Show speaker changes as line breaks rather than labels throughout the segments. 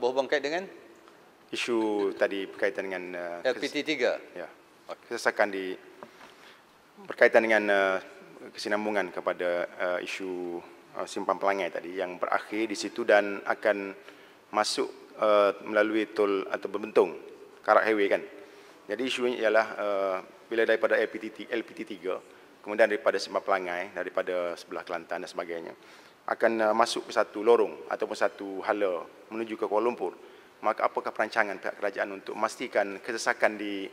berhubung kait dengan
isu tadi berkaitan dengan uh, LPT3. Ya. Okay. Kesesakan di berkaitan dengan uh, kesinambungan kepada uh, isu uh, simpan pelangai tadi yang berakhir di situ dan akan masuk uh, melalui tol atau berbentung Karak Highway kan. Jadi isunya ialah uh, bila daripada LPT, LPT3 kemudian daripada simpan pelangai daripada sebelah Kelantan dan sebagainya akan uh, masuk ke satu lorong ataupun satu hala menuju ke Kuala Lumpur maka apakah perancangan pihak kerajaan untuk memastikan kesesakan di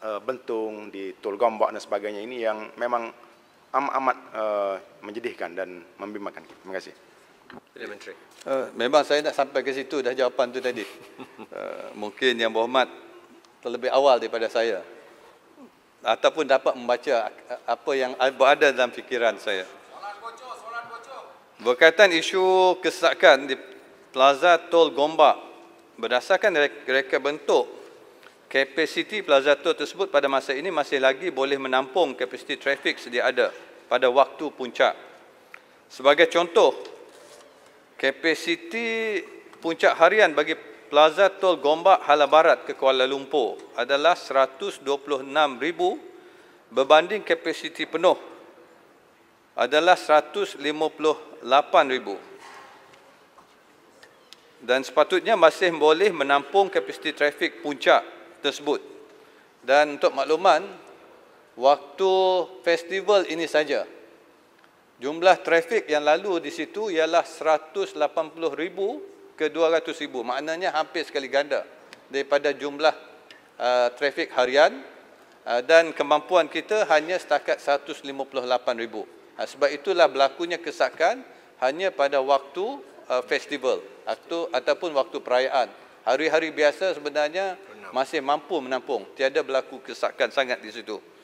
uh, Bentong, di Tol Gombak dan sebagainya ini yang memang amat-amat uh, menjedihkan dan membimbangkan. Terima kasih. Memang
saya nak sampai ke situ dah jawapan tu tadi. Mungkin Yang Berhormat terlebih awal daripada saya ataupun dapat membaca apa yang berada dalam fikiran saya. soalan bocor. Berkaitan isu kesesakan di Plaza Tol Gombak, berdasarkan reka bentuk, kapasiti Plaza Tol tersebut pada masa ini masih lagi boleh menampung kapasiti trafik sedia ada pada waktu puncak. Sebagai contoh, kapasiti puncak harian bagi Plaza Tol Gombak Hala Barat ke Kuala Lumpur adalah 126,000 berbanding kapasiti penuh adalah 158,000. Dan sepatutnya masih boleh menampung kapasiti trafik puncak tersebut. Dan untuk makluman, waktu festival ini saja, jumlah trafik yang lalu di situ ialah 180,000 ke 200,000. Maknanya hampir sekali ganda daripada jumlah uh, trafik harian uh, dan kemampuan kita hanya setakat ribu. Ah, sebab itulah berlakunya kesakan hanya pada waktu ah, festival atau ataupun waktu perayaan. Hari-hari biasa sebenarnya masih mampu menampung. Tiada berlaku kesakan sangat di situ.